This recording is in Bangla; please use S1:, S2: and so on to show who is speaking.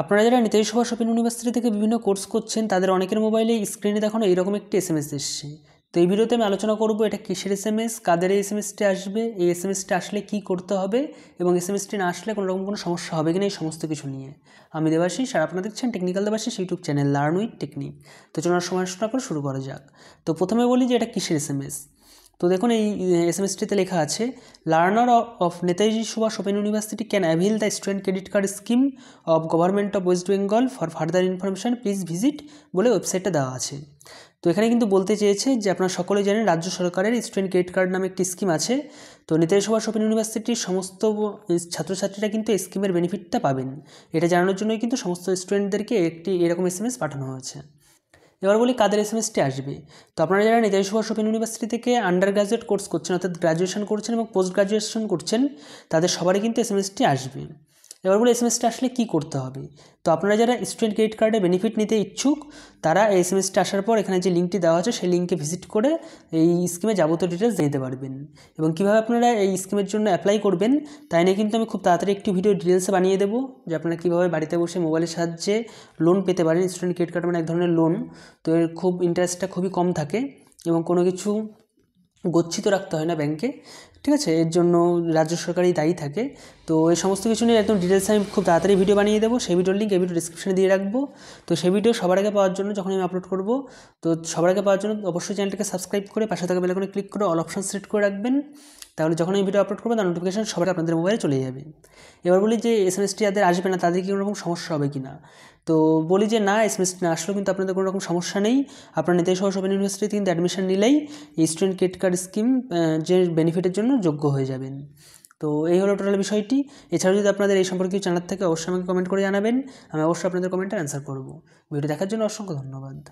S1: আপনারা যারা নেতাজি সভা শপিং ইউনিভার্সিটি থেকে বিভিন্ন কোর্স করছেন তাদের অনেকের মোবাইলে স্ক্রিনে দেখানো এরকম একটি এস এম এস এসছে তো এই ভিডিওতে আমি আলোচনা করবো এটা কিসের এস এম এস কাদের এই এস এম এসটি আসবে এই এস এম এসটি আসলে কী করতে হবে এবং এস এম এসটি না আসলে কোনো রকম কোনো সমস্যা হবে কিনা এই সমস্ত কিছু নিয়ে আমি দেবাশিস আর আপনারা দেখছেন technical Debashish YouTube channel learn with technique তো চলার সময় করে শুরু করা যাক তো প্রথমে বলি যে এটা কিসের এস এম এস তো দেখুন এই এস এম এসটিতে লেখা আছে learner of Netaji Subhash Open University can avail the student credit card scheme of government of West Bengal for further information please visit বলে ওয়েবসাইটটা দেওয়া আছে তো এখানে কিন্তু বলতে চেয়েছে যে আপনারা সকলে জানেন রাজ্য সরকারের স্টুডেন্ট ক্রেডিট কার্ড নামে একটি স্কিম আছে তো নেতাজি সুভাষ ওপেন ইউনিভার্সিটির সমস্ত ছাত্রছাত্রীরা কিন্তু এই স্কিমের বেনিফিটটা পাবেন এটা জানানোর জন্যই কিন্তু সমস্ত স্টুডেন্টদেরকে একটি এরকম এস এম এস পাঠানো হয়েছে এবার বলি কাদের এসএমএসটি আসবে তো আপনারা যারা নেতাজি সুভাষ ওপেন ইউনিভার্সিটি থেকে আন্ডার গ্রাজুয়েট কোর্স করছেন অর্থাৎ গ্রাজুয়েশন করছেন এবং পোস্ট গ্রাজুয়েশন করছেন তাদের সবারই কিন্তু এসএমএসটি আসবে এবার বলে এস এমএসটা আসলে কী করতে হবে তো আপনারা যারা স্টুডেন্ট ক্রেডিট কার্ডে বেনিফিট নিতে ইচ্ছুক তারা এই এস আসার পর এখানে যে লিঙ্কটি দেওয়া আছে সেই লিঙ্কে ভিজিট করে এই স্কিমে যাবতীয় ডিটেলস দিতে পারবেন এবং কীভাবে আপনারা এই স্কিমের জন্য অ্যাপ্লাই করবেন তাই নিয়ে কিন্তু আমি খুব তাড়াতাড়ি একটি ভিডিও ডিটেলস বানিয়ে দেবো যে আপনারা কীভাবে বাড়িতে বসে মোবাইলের সাহায্যে লোন পেতে পারেন স্টুডেন্ট ক্রেডিট কার্ড মানে এক ধরনের লোন তো এর খুব ইন্টারেস্টটা খুবই কম থাকে এবং কোনো কিছু গচ্ছিত রাখতে হয় না ব্যাংকে ঠিক আছে এর জন্য রাজ্য সরকারই দায়ী থাকে তো এই সমস্ত কিছু নিয়ে একদম ডিটেলস আমি খুব তাড়াতাড়ি ভিডিও বানিয়ে দেবো সেই ভিডিওর লিঙ্ক এই ভিডিও ডিসক্রিপশানে দিয়ে রাখবো তো সেই ভিডিও সবার আগে পাওয়ার জন্য যখন আমি আপলোড করবো তো সবার আগে পাওয়ার জন্য অবশ্যই চ্যানেলটাকে সাবস্ক্রাইব করে পাশে থাকা বেলাকনে ক্লিক করে অল অপশান সিলেক্ট করে রাখবেন তাহলে যখন আমি ভিডিও আপলোড করবো তার নোটিফিকেশান সবাই আপনাদের মোবাইলে চলে যাবে এবার বলি যে এস এম এসটি যাদের আসবে না তাদের কি রকম সমস্যা হবে কি না তো বলি যে না এস এম এসটি না আসলেও কিন্তু আপনাদের কোনো রকম সমস্যা নেই আপনারা নিতেই সহ সব ইউনিভার্সিটি কিন্তু অ্যাডমিশন নিলেই স্টুডেন্ট ক্রেডিট কার্ড স্কিম যে বেনিফিটের জন্য যোগ্য হয়ে যাবেন তো এই হলো টোটাল বিষয়টি এছাড়াও যদি আপনাদের এই সম্পর্কে কিছু জানার থাকে অবশ্যই আমাকে কমেন্ট করে জানাবেন আমি অবশ্যই আপনাদের কমেন্টের অ্যান্সার করব ভিডিও দেখার জন্য অসংখ্য ধন্যবাদ